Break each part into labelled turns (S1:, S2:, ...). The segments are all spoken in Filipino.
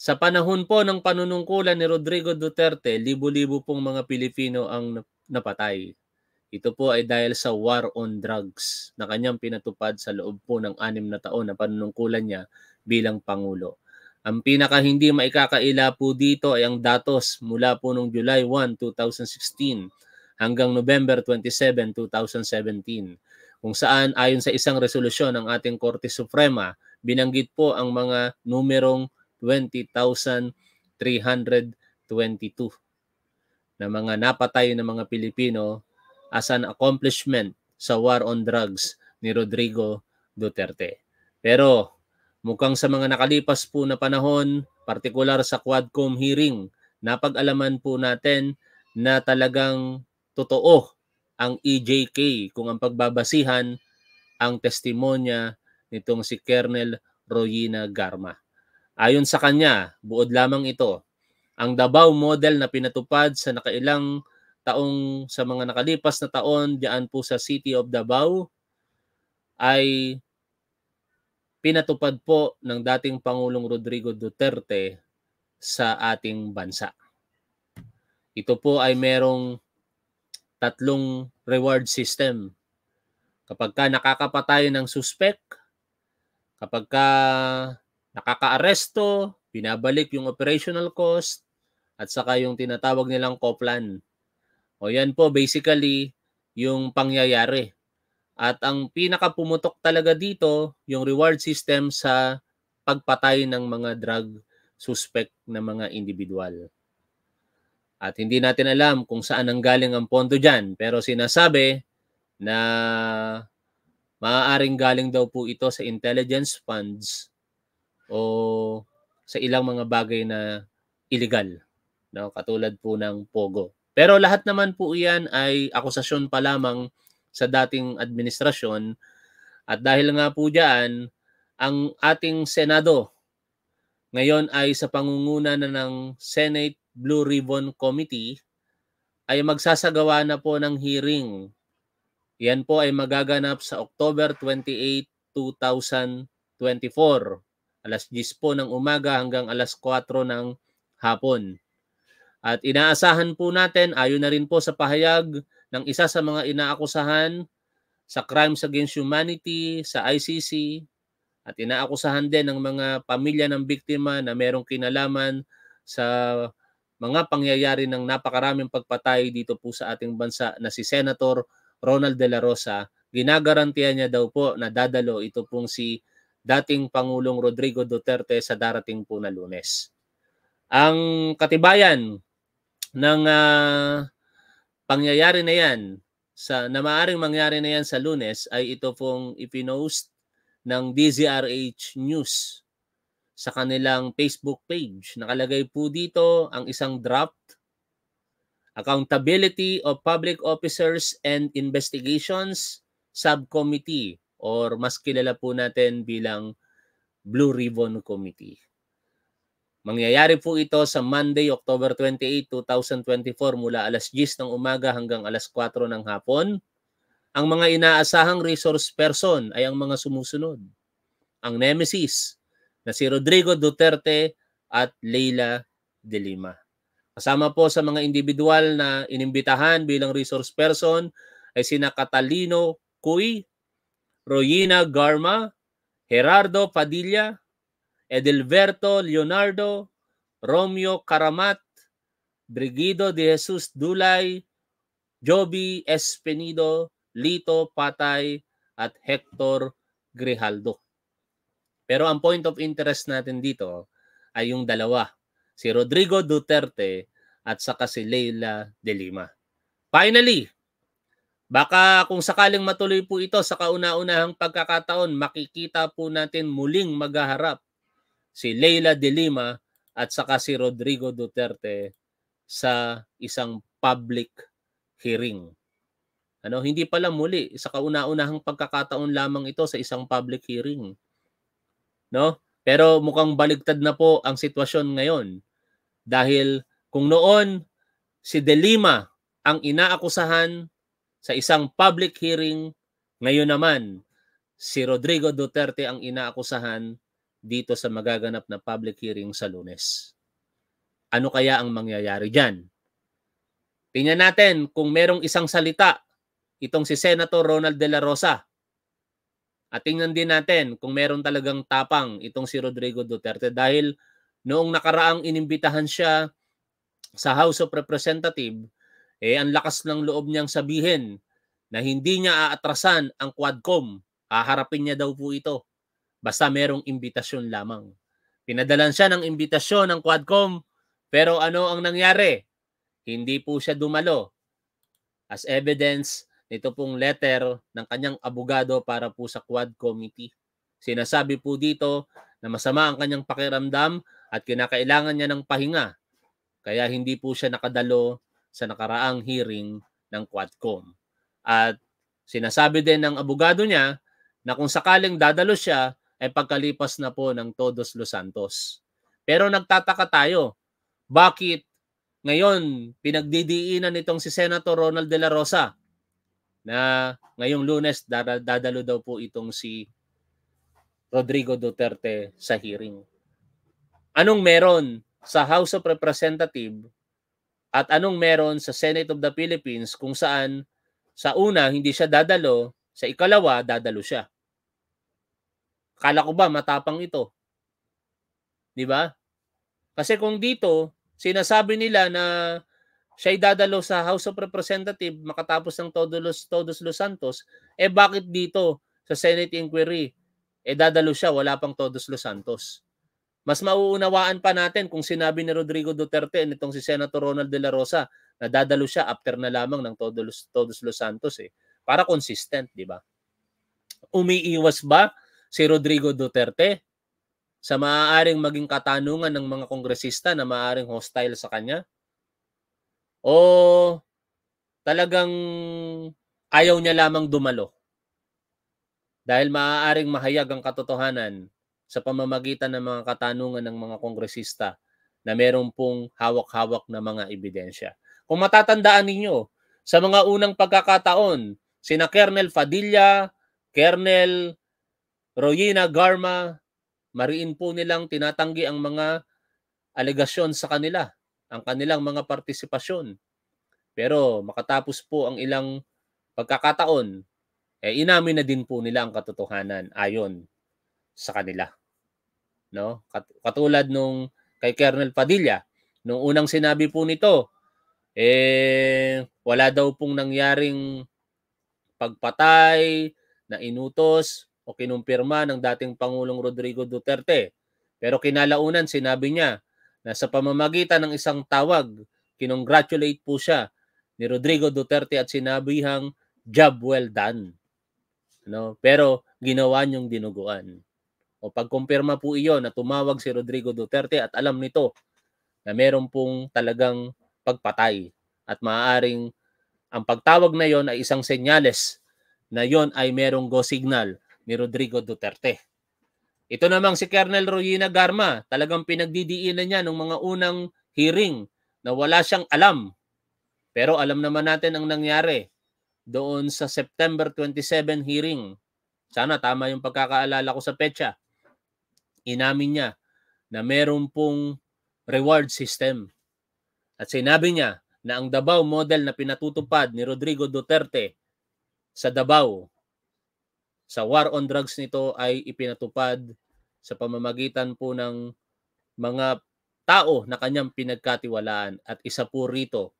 S1: Sa panahon po ng panunungkulan ni Rodrigo Duterte, libo-libo pong mga Pilipino ang napatay. Ito po ay dahil sa war on drugs na kanyang pinatupad sa loob po ng anim na taon na panunungkulan niya bilang Pangulo. Ang pinaka hindi maikakaila po dito ay ang datos mula po noong July 1, 2016 hanggang November 27, 2017 kung saan ayon sa isang resolusyon ng ating Korte Suprema, binanggit po ang mga numerong 20,322 na mga napatay ng mga Pilipino as an accomplishment sa war on drugs ni Rodrigo Duterte. Pero mukhang sa mga nakalipas po na panahon, partikular sa Quadcom hearing, napag-alaman po natin na talagang totoo ang EJK kung ang pagbabasihan ang testimonya nitong si Kernel Royina Garma. Ayon sa kanya, buod lamang ito, ang Davao model na pinatupad sa nakailang taong sa mga nakalipas na taon diyan po sa City of Davao ay pinatupad po ng dating Pangulong Rodrigo Duterte sa ating bansa. Ito po ay merong tatlong reward system. Kapag ka nakakapatay ng suspect, kapag ka nakakaaresto, binabalik yung operational cost, at saka yung tinatawag nilang COPLAN. O yan po, basically, yung pangyayari. At ang pinakapumutok talaga dito, yung reward system sa pagpatay ng mga drug suspect na mga individual. At hindi natin alam kung saan ang galing ang pondo dyan, pero sinasabi na maaaring galing daw po ito sa intelligence funds o sa ilang mga bagay na illegal, no? katulad po ng POGO. Pero lahat naman po iyan ay akusasyon pa lamang sa dating administrasyon at dahil nga po diyan, ang ating Senado ngayon ay sa pangunguna na ng Senate Blue Ribbon Committee ay magsasagawa na po ng hearing. Yan po ay magaganap sa October 28, 2024 alas 10 po ng umaga hanggang alas 4 ng hapon. At inaasahan po natin, ayon na rin po sa pahayag ng isa sa mga inaakusahan sa Crimes Against Humanity, sa ICC, at inaakusahan din ng mga pamilya ng biktima na merong kinalaman sa mga pangyayari ng napakaraming pagpatay dito po sa ating bansa na si Senator Ronald De La Rosa. Ginagarantiya niya daw po na dadalo ito pong si dating Pangulong Rodrigo Duterte sa darating po na lunes. Ang katibayan ng uh, pangyayari na yan, sa, na maaring mangyari na yan sa lunes ay ito pong ipinost ng DZRH News sa kanilang Facebook page. Nakalagay po dito ang isang draft Accountability of Public Officers and Investigations Subcommittee or mas kilala po natin bilang Blue Ribbon Committee. Mangyayari po ito sa Monday, October 28, 2024 mula alas 10 ng umaga hanggang alas 4 ng hapon. Ang mga inaasahang resource person ay ang mga sumusunod. Ang nemesis na si Rodrigo Duterte at Leila De Lima. Kasama po sa mga individual na inimbitahan bilang resource person ay sina Catalino Cuy, Royina Garma, Gerardo Padilla, Edilberto Leonardo, Romeo Karamat, Brigido de Jesus Dulay, Joby Espenido, Lito Patay, at Hector Grijaldo. Pero ang point of interest natin dito ay yung dalawa, si Rodrigo Duterte at saka si Leila De Lima. Finally, Baka kung sakaling matuloy po ito sa kauna-unahang pagkakataon, makikita po natin muling maghaharap si Leila De Lima at saka si Rodrigo Duterte sa isang public hearing. Ano, hindi pala muli sa kauna-unahang pagkakataon lamang ito sa isang public hearing. No? Pero mukhang baligtad na po ang sitwasyon ngayon. Dahil kung noon si De Lima ang inaakusahan sa isang public hearing ngayon naman, si Rodrigo Duterte ang inaakusahan dito sa magaganap na public hearing sa lunes. Ano kaya ang mangyayari diyan? Tingnan natin kung merong isang salita itong si Senator Ronald De La Rosa. At tingnan din natin kung meron talagang tapang itong si Rodrigo Duterte dahil noong nakaraang inimbitahan siya sa House of Representatives eh ang lakas ng loob niyang sabihin na hindi niya aatrasan ang Quadcom. Haharapin niya daw po ito. Basta merong imbitasyon lamang. Pinadalan siya ng imbitasyon ng Quadcom pero ano ang nangyari? Hindi po siya dumalo. As evidence, nito pong letter ng kanyang abogado para po sa Quad Committee. Sinasabi po dito na masama ang kanyang pakiramdam at kinakailangan niya ng pahinga. Kaya hindi po siya nakadalo sa nakaraang hearing ng Quadcom. At sinasabi din ng abogado niya na kung sakaling dadalo siya ay pagkalipas na po ng Todos Los Santos. Pero nagtataka tayo, bakit ngayon pinagdidiinan nitong si Senator Ronald De La Rosa na ngayong lunes dadalo daw po itong si Rodrigo Duterte sa hearing. Anong meron sa House of Representatives at anong meron sa Senate of the Philippines kung saan sa una hindi siya dadalo, sa ikalawa dadalo siya. Kala ko ba matapang ito? 'Di ba? Kasi kung dito sinasabi nila na siya'y dadalo sa House of Representatives makatapos ng Todos Todos Los Santos, eh bakit dito sa Senate inquiry eh dadalo siya wala pang Todos Los Santos? Mas mauunawaan pa natin kung sinabi ni Rodrigo Duterte nitong si Senator Ronald De La Rosa na dadalo siya after na lamang ng Todos, Todos Los Santos eh. Para consistent, di ba? Umiiwas ba si Rodrigo Duterte sa maaaring maging katanungan ng mga kongresista na maaaring hostile sa kanya? O talagang ayaw niya lamang dumalo? Dahil maaaring mahayag ang katotohanan sa pamamagitan ng mga katanungan ng mga kongresista na meron pong hawak-hawak na mga ebidensya. Kung matatandaan ninyo, sa mga unang pagkakataon, sina Kernel Fadilla, Kernel Royina Garma, mariin po nilang tinatanggi ang mga alegasyon sa kanila, ang kanilang mga partisipasyon. Pero makatapos po ang ilang pagkakataon, eh inamin na din po nila ang katotohanan ayon sa kanila no? Katulad nung kay Colonel Padilla, nung unang sinabi po nito, eh wala daw pong nangyaring pagpatay na inutos o kinumpirma ng dating Pangulong Rodrigo Duterte. Pero kinalaunan sinabi niya na sa pamamagitan ng isang tawag, kinongratulate po siya ni Rodrigo Duterte at sinabihang job well done. No? Pero ginawa niyong dinuguan. O pagkumpirma po iyon na tumawag si Rodrigo Duterte at alam nito na meron pong talagang pagpatay at maaaring ang pagtawag na yon ay isang senyales na yon ay merong go signal ni Rodrigo Duterte. Ito namang si Colonel Royina Garma, talagang pinagdidiinan niya nung mga unang hearing na wala siyang alam. Pero alam naman natin ang nangyari doon sa September 27 hearing. Sana tama yung pagkakaalala ko sa petsa inamin niya na meron pong reward system. At sinabi niya na ang Davao model na pinatutupad ni Rodrigo Duterte sa Davao sa war on drugs nito ay ipinatupad sa pamamagitan po ng mga tao na kanyang pinagkatiwalaan at isa po rito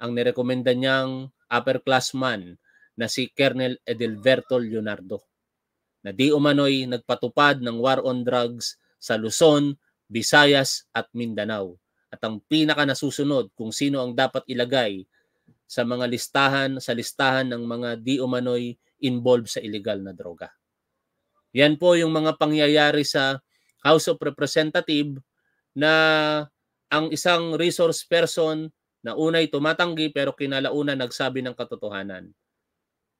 S1: ang nirekomenda niyang upper class man na si Colonel Edelberto Leonardo na di umano'y nagpatupad ng war on drugs sa Luzon, Visayas at Mindanao. At ang pinaka nasusunod kung sino ang dapat ilagay sa mga listahan, sa listahan ng mga di umano'y involved sa illegal na droga. Yan po yung mga pangyayari sa House of Representative na ang isang resource person na unay tumatanggi pero kinalauna nagsabi ng katotohanan.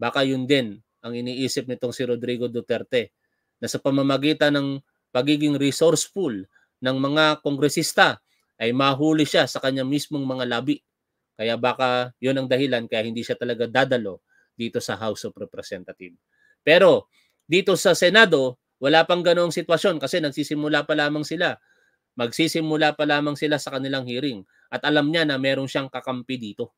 S1: Baka yun din ang iniisip nitong si Rodrigo Duterte na sa pamamagitan ng pagiging resourceful ng mga kongresista ay mahuli siya sa kanya mismong mga labi. Kaya baka yun ang dahilan kaya hindi siya talaga dadalo dito sa House of Representatives. Pero dito sa Senado, wala pang ganoong sitwasyon kasi nagsisimula pa lamang sila. Magsisimula pa lamang sila sa kanilang hearing at alam niya na meron siyang kakampi dito.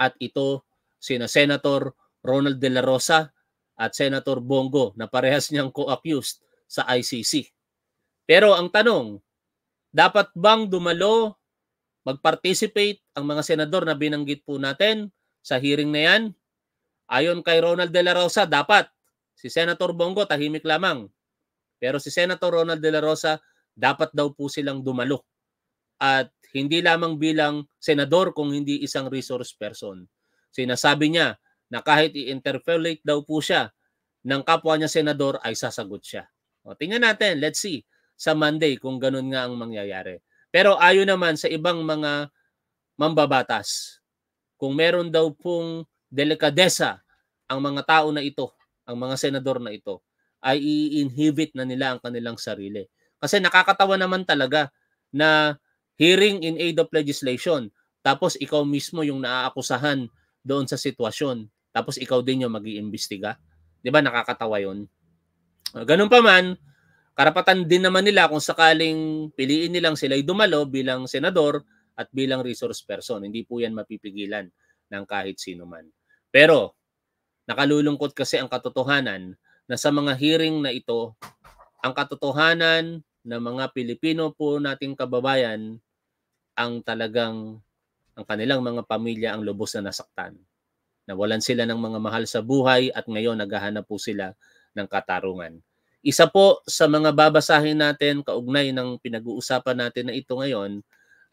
S1: At ito sina Senator Ronald De La Rosa at Senator Bongo na parehas niyang co-accused sa ICC. Pero ang tanong, dapat bang dumalo, mag-participate ang mga senador na binanggit po natin sa hearing na yan? Ayon kay Ronald De La Rosa, dapat. Si Senator Bongo tahimik lamang. Pero si Senator Ronald De La Rosa, dapat daw po silang dumalo. At hindi lamang bilang senador kung hindi isang resource person. Sinasabi niya na kahit i-interpellate daw po siya ng kapwa niya senador ay sasagot siya. O, tingnan natin, let's see sa Monday kung ganun nga ang mangyayari. Pero ayon naman sa ibang mga mambabatas, kung meron daw pong delikadesa ang mga tao na ito, ang mga senador na ito, ay i-inhibit na nila ang kanilang sarili. Kasi nakakatawa naman talaga na hearing in aid of legislation, tapos ikaw mismo yung naaakusahan doon sa sitwasyon. Tapos ikaw din yung mag-iimbestiga. 'Di ba nakakatawa 'yon? Ah, ganun pa man, karapatan din naman nila kung sakaling piliin nilang sila'y dumalo bilang senador at bilang resource person. Hindi po yan mapipigilan ng kahit sino man. Pero nakalulungkot kasi ang katotohanan na sa mga hearing na ito, ang katotohanan ng mga Pilipino po nating kababayan ang talagang ang kanilang mga pamilya ang lubos na nasaktan. Nawalan sila ng mga mahal sa buhay at ngayon naghahanap po sila ng katarungan. Isa po sa mga babasahin natin kaugnay ng pinag-uusapan natin na ito ngayon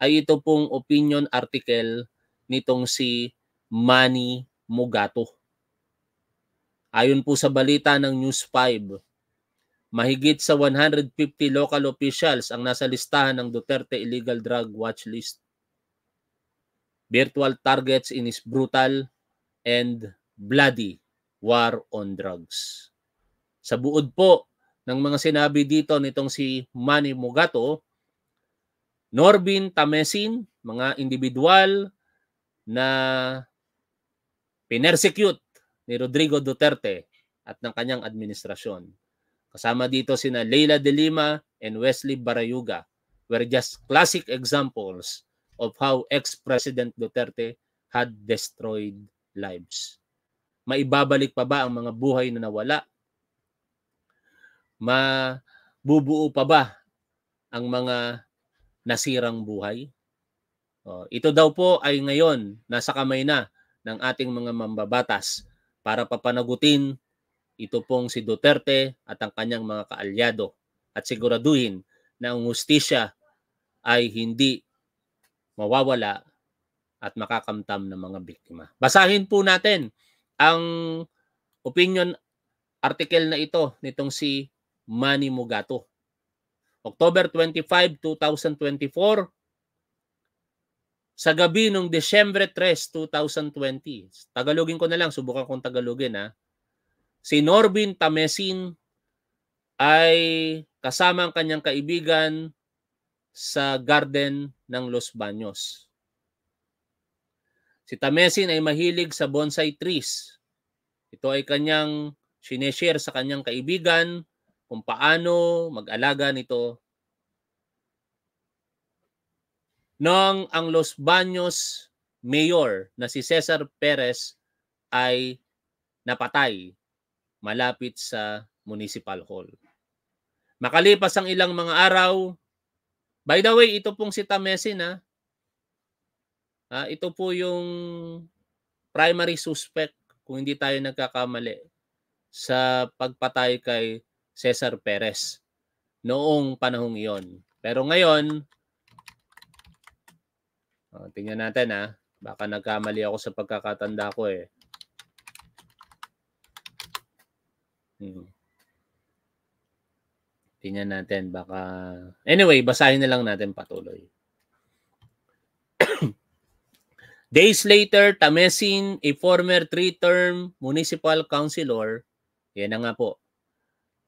S1: ay ito pong opinion article nitong si Manny Mugato. Ayon po sa balita ng News 5, mahigit sa 150 local officials ang nasa listahan ng Duterte Illegal Drug Watch List. Virtual targets in his brutal and bloody war on drugs. Sa buod po ng mga sinabi dito nitong si Manny Mugato, Norbin Tamesin, mga individual na pinersecute ni Rodrigo Duterte at ng kanyang administrasyon. Kasama dito sina Leila De Lima and Wesley Barayuga were just classic examples of how ex-President Duterte had destroyed lives? Maibabalik pa ba ang mga buhay na nawala? Mabubuo pa ba ang mga nasirang buhay? O, oh, ito daw po ay ngayon nasa kamay na ng ating mga mambabatas para papanagutin ito pong si Duterte at ang kanyang mga kaalyado at siguraduhin na ang hustisya ay hindi mawawala at makakamtam ng mga biktima. Basahin po natin ang opinion article na ito nitong si Manny Mugato. October 25, 2024 sa gabi ng December 3, 2020. Tagalogin ko na lang, subukan kong tagalogin ha. Si Norbin Tamesin ay kasama ang kanyang kaibigan sa garden ng Los Baños. Si Tamesin ay mahilig sa bonsai trees. Ito ay kanyang sineshare sa kanyang kaibigan kung paano mag-alaga nito. Nang ang Los Baños mayor na si Cesar Perez ay napatay malapit sa Municipal Hall. Makalipas ang ilang mga araw, by the way, ito pong si Tamesin ha, ah. Uh, ito po yung primary suspect kung hindi tayo nagkakamali sa pagpatay kay Cesar Perez noong panahong iyon. Pero ngayon, oh, tingnan natin ha. Ah. Baka nagkamali ako sa pagkakatanda ko eh. Hmm. Tingnan natin baka... Anyway, basahin na lang natin patuloy. Days later, Tamesin, a former three-term municipal councilor, yan na nga po,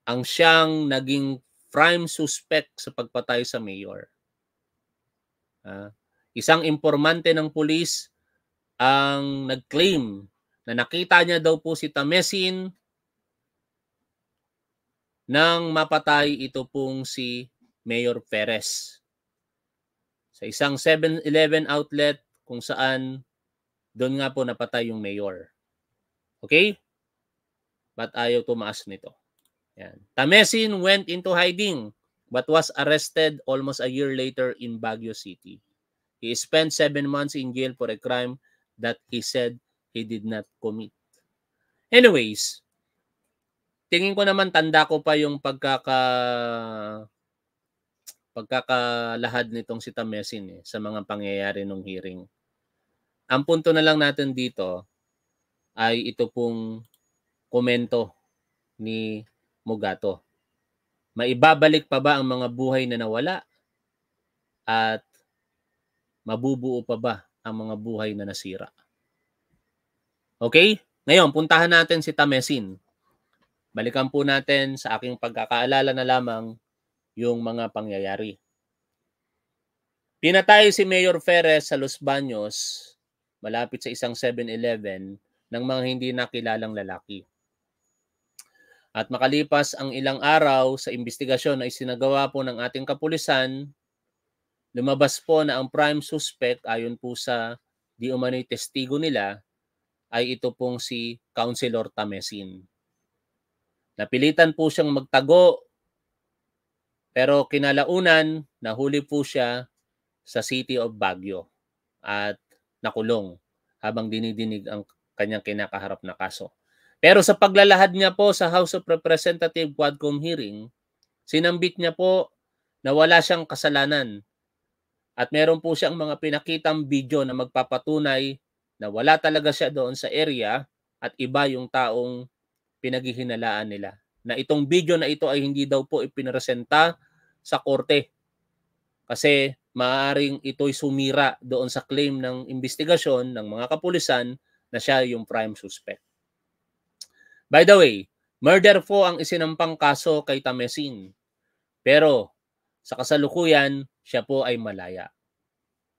S1: ang siyang naging prime suspect sa pagpatay sa mayor. Uh, isang impormante ng pulis ang nagclaim na nakita niya daw po si Tamesin nang mapatay ito pong si Mayor Perez. Sa isang 7-Eleven outlet kung saan doon nga po napatay yung mayor. Okay? But ayaw tumaas nito. Yan. Tamesin went into hiding but was arrested almost a year later in Baguio City. He spent seven months in jail for a crime that he said he did not commit. Anyways, tingin ko naman tanda ko pa yung pagkaka pagkakalahad nitong si Tamesin eh, sa mga pangyayari ng hearing. Ang punto na lang natin dito ay ito pong komento ni Mugato. Maibabalik pa ba ang mga buhay na nawala? At mabubuo pa ba ang mga buhay na nasira? Okay? Ngayon, puntahan natin si Tamesin. Balikan po natin sa aking pagkakaalala na lamang yung mga pangyayari. Pinatay si Mayor Ferres sa Los Baños, malapit sa isang 7-Eleven, ng mga hindi nakilalang lalaki. At makalipas ang ilang araw sa investigasyon na isinagawa po ng ating kapulisan, lumabas po na ang prime suspect ayon po sa di umano'y testigo nila ay ito pong si Councilor Tamesin. Napilitan po siyang magtago pero kinalaunan, nahuli po siya sa City of Baguio at nakulong habang dinidinig ang kanyang kinakaharap na kaso. Pero sa paglalahad niya po sa House of Representative Quadcom hearing, sinambit niya po na wala siyang kasalanan at meron po siyang mga pinakitang video na magpapatunay na wala talaga siya doon sa area at iba yung taong pinaghihinalaan nila na itong video na ito ay hindi daw po ipinresenta sa korte kasi maaring ito'y sumira doon sa claim ng investigasyon ng mga kapulisan na siya yung prime suspect. By the way, murder po ang isinampang kaso kay Tamesin. Pero sa kasalukuyan, siya po ay malaya.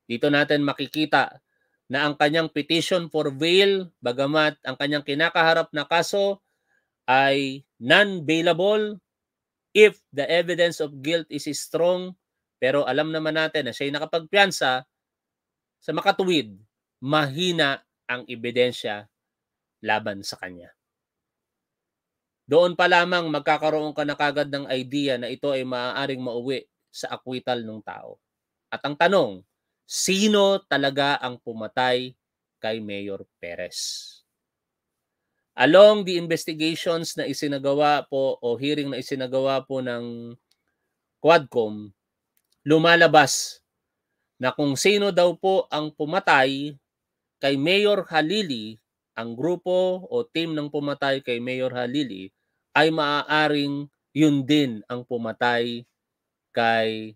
S1: Dito natin makikita na ang kanyang petition for bail, bagamat ang kanyang kinakaharap na kaso ay non-bailable if the evidence of guilt is strong pero alam naman natin na siya'y nakapagpiansa sa makatuwid, mahina ang ebidensya laban sa kanya. Doon pa lamang magkakaroon ka na kagad ng idea na ito ay maaaring mauwi sa akwital ng tao. At ang tanong, sino talaga ang pumatay kay Mayor Perez? Along the investigations na isinagawa po o hearing na isinagawa po ng Quadcom, lumalabas na kung sino daw po ang pumatay kay Mayor Halili, ang grupo o team ng pumatay kay Mayor Halili ay maaaring yun din ang pumatay kay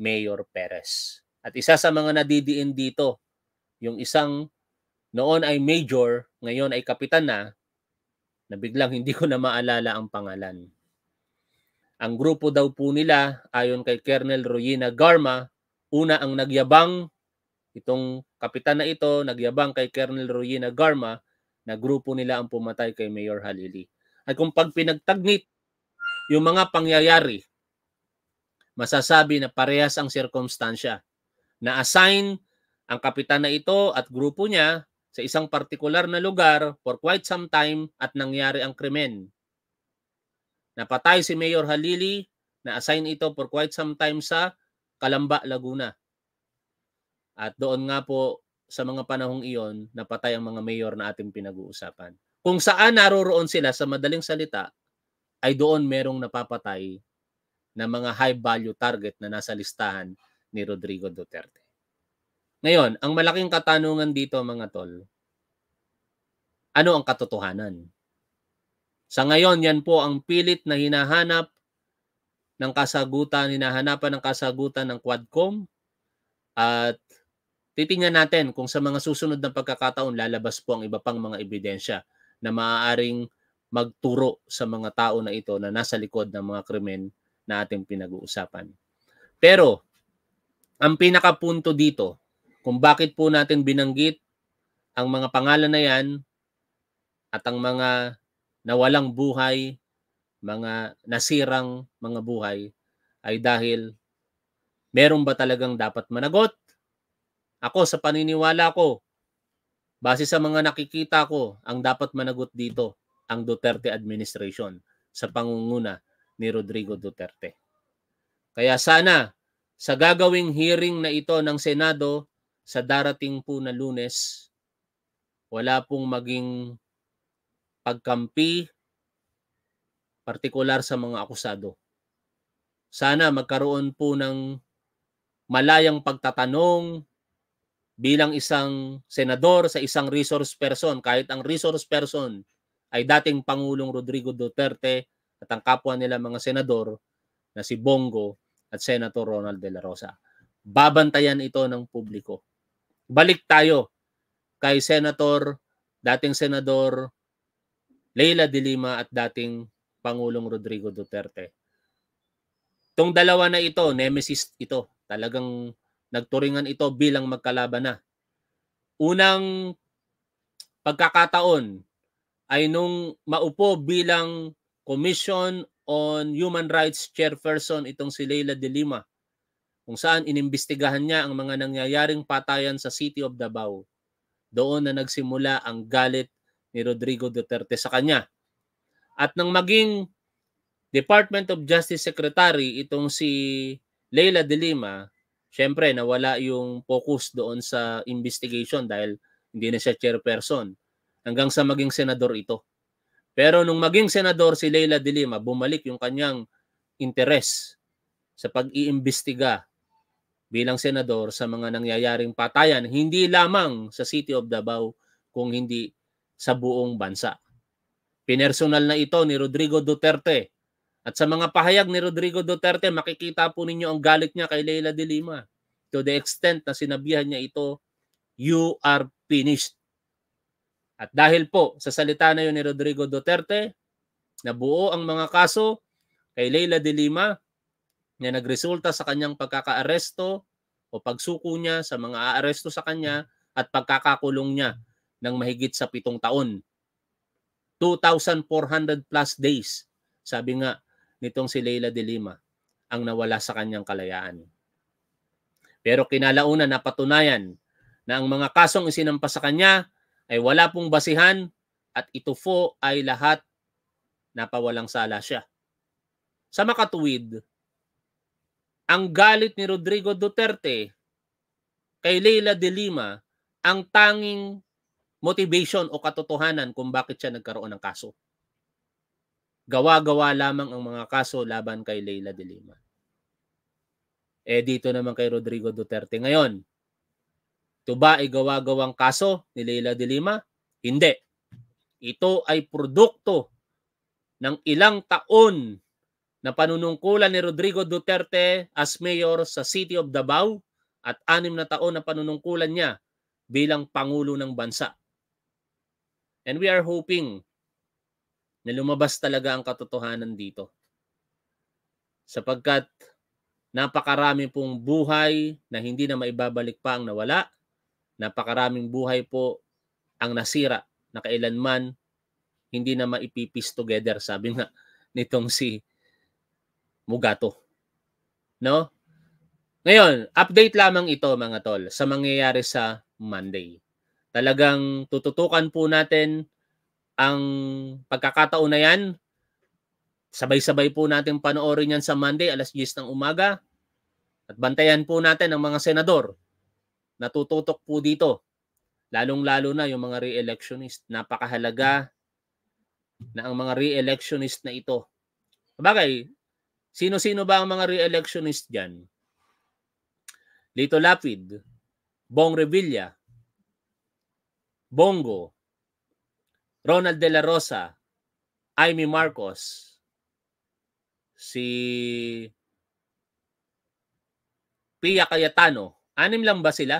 S1: Mayor Perez. At isa sa mga nadidiin dito, yung isang noon ay major, ngayon ay kapitan na, na biglang hindi ko na maalala ang pangalan. Ang grupo daw po nila, ayon kay Colonel Royina Garma, una ang nagyabang, itong kapitan na ito, nagyabang kay Colonel Royina Garma, na grupo nila ang pumatay kay Mayor Halili. At kung pag pinagtagnit yung mga pangyayari, masasabi na parehas ang sirkumstansya. Na-assign ang kapitan na ito at grupo niya sa isang partikular na lugar for quite some time at nangyari ang krimen. Napatay si Mayor Halili, na-assign ito for quite some time sa Kalamba, Laguna. At doon nga po sa mga panahong iyon, napatay ang mga mayor na ating pinag-uusapan. Kung saan naroroon sila sa madaling salita, ay doon merong napapatay na mga high value target na nasa listahan ni Rodrigo Duterte. Ngayon, ang malaking katanungan dito mga tol, ano ang katotohanan? Sa ngayon, yan po ang pilit na hinahanap ng kasagutan, hinahanapan ng kasagutan ng Quadcom at titingnan natin kung sa mga susunod na pagkakataon lalabas po ang iba pang mga ebidensya na maaaring magturo sa mga tao na ito na nasa likod ng mga krimen na ating pinag-uusapan. Pero ang pinakapunto dito kung bakit po natin binanggit ang mga pangalan na yan at ang mga nawalang buhay, mga nasirang mga buhay ay dahil meron ba talagang dapat managot? Ako sa paniniwala ko, base sa mga nakikita ko, ang dapat managot dito ang Duterte administration sa pangunguna ni Rodrigo Duterte. Kaya sana sa gagawing hearing na ito ng Senado, sa darating po na lunes, wala pong maging pagkampi, partikular sa mga akusado. Sana magkaroon po ng malayang pagtatanong bilang isang senador sa isang resource person, kahit ang resource person ay dating Pangulong Rodrigo Duterte at ang kapwa nila mga senador na si Bongo at Senator Ronald De La Rosa. Babantayan ito ng publiko balik tayo kay Senator, dating Senador Leila De Lima at dating Pangulong Rodrigo Duterte. Itong dalawa na ito, nemesis ito. Talagang nagturingan ito bilang magkalaban na. Unang pagkakataon ay nung maupo bilang Commission on Human Rights Chairperson itong si Leila De Lima kung saan inimbestigahan niya ang mga nangyayaring patayan sa City of Davao. Doon na nagsimula ang galit ni Rodrigo Duterte sa kanya. At nang maging Department of Justice Secretary itong si Leila De Lima, syempre nawala yung focus doon sa investigation dahil hindi na siya chairperson hanggang sa maging senador ito. Pero nung maging senador si Leila De Lima, bumalik yung kanyang interes sa pag-iimbestiga bilang senador sa mga nangyayaring patayan, hindi lamang sa City of Davao, kung hindi sa buong bansa. Pinersonal na ito ni Rodrigo Duterte. At sa mga pahayag ni Rodrigo Duterte, makikita po ninyo ang galit niya kay Leila de Lima. To the extent na sinabihan niya ito, you are finished. At dahil po sa salita na yun ni Rodrigo Duterte, nabuo ang mga kaso kay Leila de Lima na nagresulta sa kanyang pagkakaaresto o pagsuko niya sa mga aaresto sa kanya at pagkakakulong niya ng mahigit sa pitong taon. 2,400 plus days, sabi nga nitong si Leila de Lima, ang nawala sa kanyang kalayaan. Pero kinalauna patunayan na ang mga kasong isinampa sa kanya ay wala pong basihan at ito po ay lahat napawalang sala siya. Sa makatuwid, ang galit ni Rodrigo Duterte kay Leila de Lima ang tanging motivation o katotohanan kung bakit siya nagkaroon ng kaso. Gawa-gawa lamang ang mga kaso laban kay Leila de Lima. Eh dito naman kay Rodrigo Duterte ngayon. Ito ba ay gawa-gawang kaso ni Leila de Lima? Hindi. Ito ay produkto ng ilang taon na panunungkulan ni Rodrigo Duterte as mayor sa City of Davao at anim na taon na panunungkulan niya bilang Pangulo ng Bansa. And we are hoping na lumabas talaga ang katotohanan dito. Sapagkat napakarami pong buhay na hindi na maibabalik pa ang nawala, napakaraming buhay po ang nasira na kailanman hindi na maipipis together, sabi nga nitong si Mugato. No? Ngayon, update lamang ito mga tol sa mangyayari sa Monday. Talagang tututukan po natin ang pagkakataon na yan. Sabay-sabay po natin panoorin yan sa Monday alas 10 ng umaga. At bantayan po natin ang mga senador. Natututok po dito. Lalong-lalo na yung mga re-electionist. Napakahalaga na ang mga re-electionist na ito. Bagay, Sino-sino ba ang mga re-electionist dyan? Lito Lapid, Bong Revilla, Bongo, Ronald De La Rosa, Amy Marcos, si Pia Cayetano. Anim lang ba sila?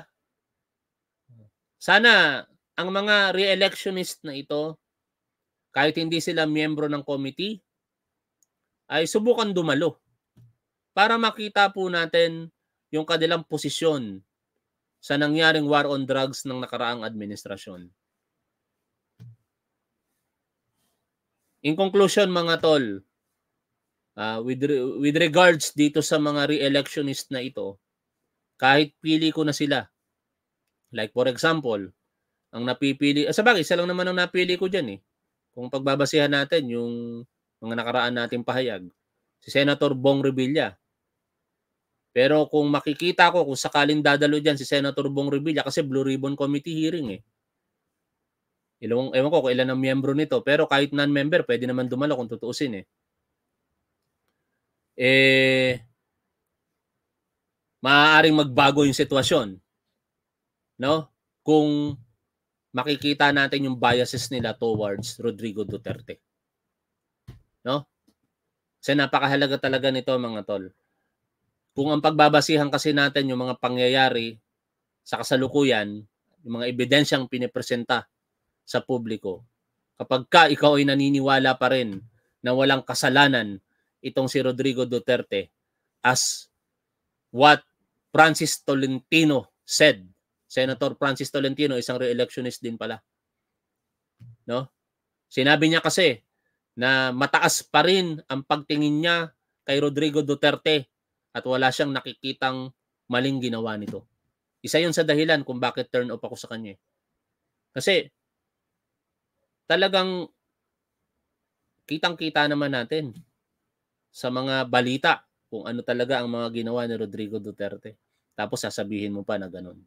S1: Sana ang mga re-electionist na ito, kahit hindi sila miyembro ng committee, ay subukan dumalo para makita po natin yung kanilang posisyon sa nangyaring war on drugs ng nakaraang administrasyon. In conclusion mga tol, uh, with, re- with regards dito sa mga re-electionist na ito, kahit pili ko na sila, like for example, ang napipili, ah, sabagay, isa lang naman ang napili ko dyan eh. Kung pagbabasihan natin yung mga nakaraan nating pahayag, si Senator Bong Revilla. Pero kung makikita ko, kung sakaling dadalo dyan si Senator Bong Revilla, kasi Blue Ribbon Committee hearing eh. Ilong, ewan ko kung ilan ang miyembro nito, pero kahit non-member, pwede naman dumalo kung tutuusin eh. Eh, maaaring magbago yung sitwasyon. No? Kung makikita natin yung biases nila towards Rodrigo Duterte. No? Kasi napakahalaga talaga nito mga tol. Kung ang pagbabasihan kasi natin yung mga pangyayari sa kasalukuyan, yung mga ebidensyang pinipresenta sa publiko, kapag ka ikaw ay naniniwala pa rin na walang kasalanan itong si Rodrigo Duterte as what Francis Tolentino said. Senator Francis Tolentino, isang re-electionist din pala. No? Sinabi niya kasi, na mataas pa rin ang pagtingin niya kay Rodrigo Duterte at wala siyang nakikitang maling ginawa nito. Isa yon sa dahilan kung bakit turn off ako sa kanya. Eh. Kasi talagang kitang-kita naman natin sa mga balita kung ano talaga ang mga ginawa ni Rodrigo Duterte. Tapos sasabihin mo pa na ganun.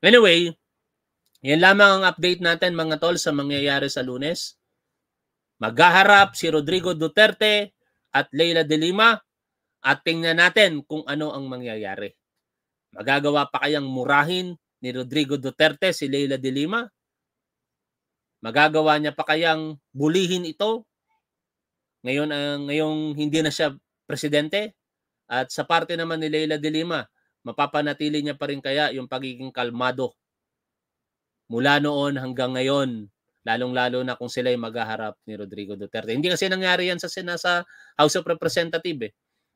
S1: Anyway, yan lamang ang update natin mga tol sa mangyayari sa lunes. Maghaharap si Rodrigo Duterte at Leila de Lima at tingnan natin kung ano ang mangyayari. Magagawa pa kayang murahin ni Rodrigo Duterte si Leila de Lima? Magagawa niya pa kayang bulihin ito? Ngayon ang uh, ngayong hindi na siya presidente at sa parte naman ni Leila de Lima, mapapanatili niya pa rin kaya yung pagiging kalmado mula noon hanggang ngayon Lalong-lalo na kung sila ay maghaharap ni Rodrigo Duterte. Hindi kasi nangyari yan sa, sa House of Representatives. eh.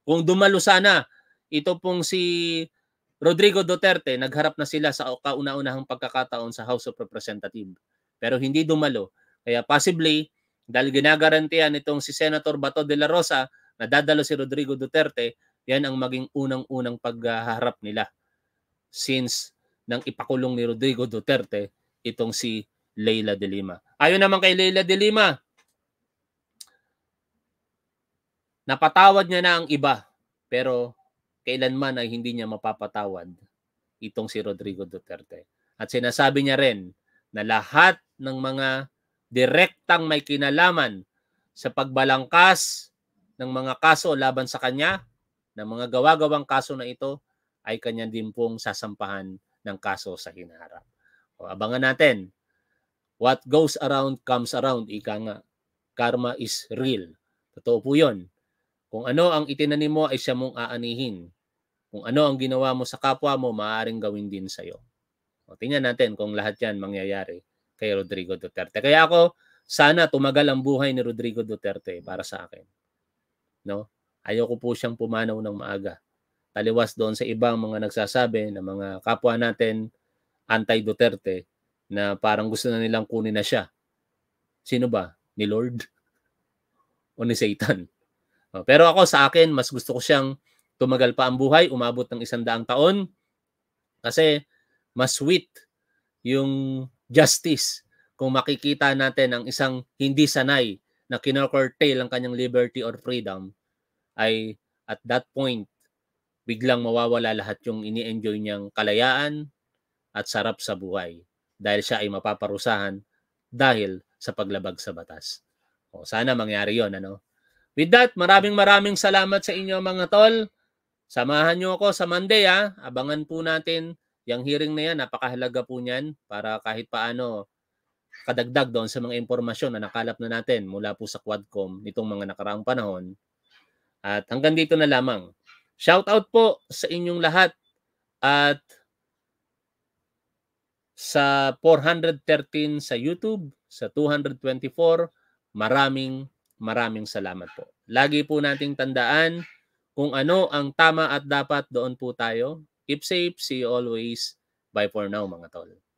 S1: Kung dumalo sana, ito pong si Rodrigo Duterte, nagharap na sila sa kauna-unahang pagkakataon sa House of Representatives. Pero hindi dumalo. Kaya possibly, dahil ginagarantiyan itong si Senator Bato de la Rosa na dadalo si Rodrigo Duterte, yan ang maging unang-unang paghaharap nila since nang ipakulong ni Rodrigo Duterte itong si Leila De Lima. Ayon naman kay Leila De Lima, napatawad niya na ang iba pero kailanman ay hindi niya mapapatawad itong si Rodrigo Duterte. At sinasabi niya rin na lahat ng mga direktang may kinalaman sa pagbalangkas ng mga kaso laban sa kanya, ng mga gawa-gawang kaso na ito, ay kanya din pong sasampahan ng kaso sa hinaharap. O, abangan natin What goes around comes around, ika nga. Karma is real. Totoo po yun. Kung ano ang itinanim mo ay siya mong aanihin. Kung ano ang ginawa mo sa kapwa mo, maaaring gawin din sa'yo. O, tingnan natin kung lahat yan mangyayari kay Rodrigo Duterte. Kaya ako, sana tumagal ang buhay ni Rodrigo Duterte para sa akin. No? Ayoko po siyang pumanaw ng maaga. Taliwas doon sa ibang mga nagsasabi na mga kapwa natin anti-Duterte na parang gusto na nilang kunin na siya. Sino ba? Ni Lord? O ni Satan? Pero ako sa akin, mas gusto ko siyang tumagal pa ang buhay, umabot ng isang daang taon. Kasi mas sweet yung justice kung makikita natin ang isang hindi sanay na kinakurtail ang kanyang liberty or freedom ay at that point biglang mawawala lahat yung ini-enjoy niyang kalayaan at sarap sa buhay dahil siya ay mapaparusahan dahil sa paglabag sa batas. O, sana mangyari yon ano? With that, maraming maraming salamat sa inyo mga tol. Samahan nyo ako sa Monday ha. Abangan po natin yung hearing na yan. Napakahalaga po niyan para kahit paano kadagdag doon sa mga impormasyon na nakalap na natin mula po sa Quadcom nitong mga nakaraang panahon. At hanggang dito na lamang. Shout out po sa inyong lahat at sa 413 sa YouTube, sa 224. Maraming maraming salamat po. Lagi po nating tandaan kung ano ang tama at dapat doon po tayo. Keep safe. See you always. Bye for now mga tol.